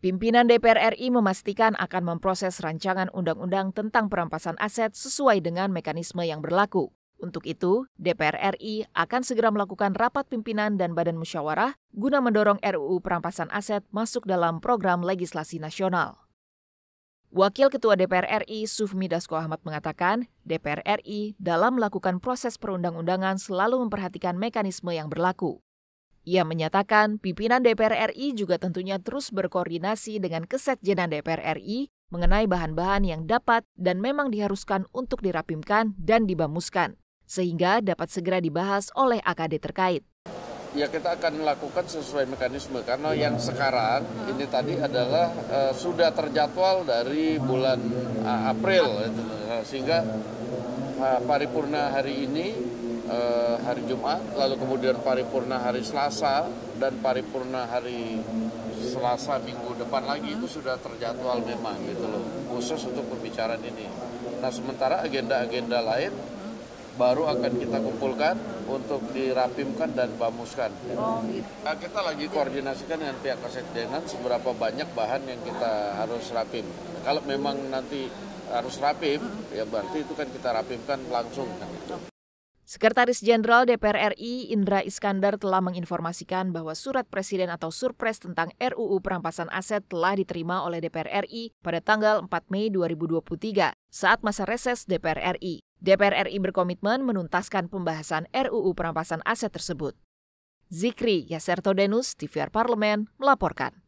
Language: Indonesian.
Pimpinan DPR RI memastikan akan memproses rancangan undang-undang tentang perampasan aset sesuai dengan mekanisme yang berlaku. Untuk itu, DPR RI akan segera melakukan rapat pimpinan dan badan musyawarah guna mendorong RUU perampasan aset masuk dalam program legislasi nasional. Wakil Ketua DPR RI Sufmi Dasko Ahmad mengatakan, DPR RI dalam melakukan proses perundang-undangan selalu memperhatikan mekanisme yang berlaku. Ia menyatakan pimpinan DPR RI juga tentunya terus berkoordinasi dengan kesetjenan DPR RI mengenai bahan-bahan yang dapat dan memang diharuskan untuk dirapimkan dan dibamuskan, sehingga dapat segera dibahas oleh AKD terkait. Ya kita akan melakukan sesuai mekanisme karena ya. yang sekarang ini tadi adalah uh, sudah terjadwal dari bulan uh, April, eh, sehingga paripurna hari ini eh, hari Jumat, lalu kemudian paripurna hari Selasa dan paripurna hari Selasa minggu depan lagi hmm. itu sudah terjadwal memang gitu loh khusus untuk pembicaraan ini. Nah sementara agenda-agenda lain baru akan kita kumpulkan untuk dirapimkan dan bamuskan. Oh, gitu. nah, kita lagi koordinasikan dengan pihak kesekjenan seberapa banyak bahan yang kita harus rapim. Kalau memang nanti harus rapim, ya berarti itu kan kita rapimkan langsung. Kan. Sekretaris Jenderal DPR RI Indra Iskandar telah menginformasikan bahwa surat presiden atau surpres tentang RUU perampasan aset telah diterima oleh DPR RI pada tanggal 4 Mei 2023 saat masa reses DPR RI. DPR RI berkomitmen menuntaskan pembahasan RUU perampasan aset tersebut. Zikri Yaserto Denus, TVR Parlemen, melaporkan.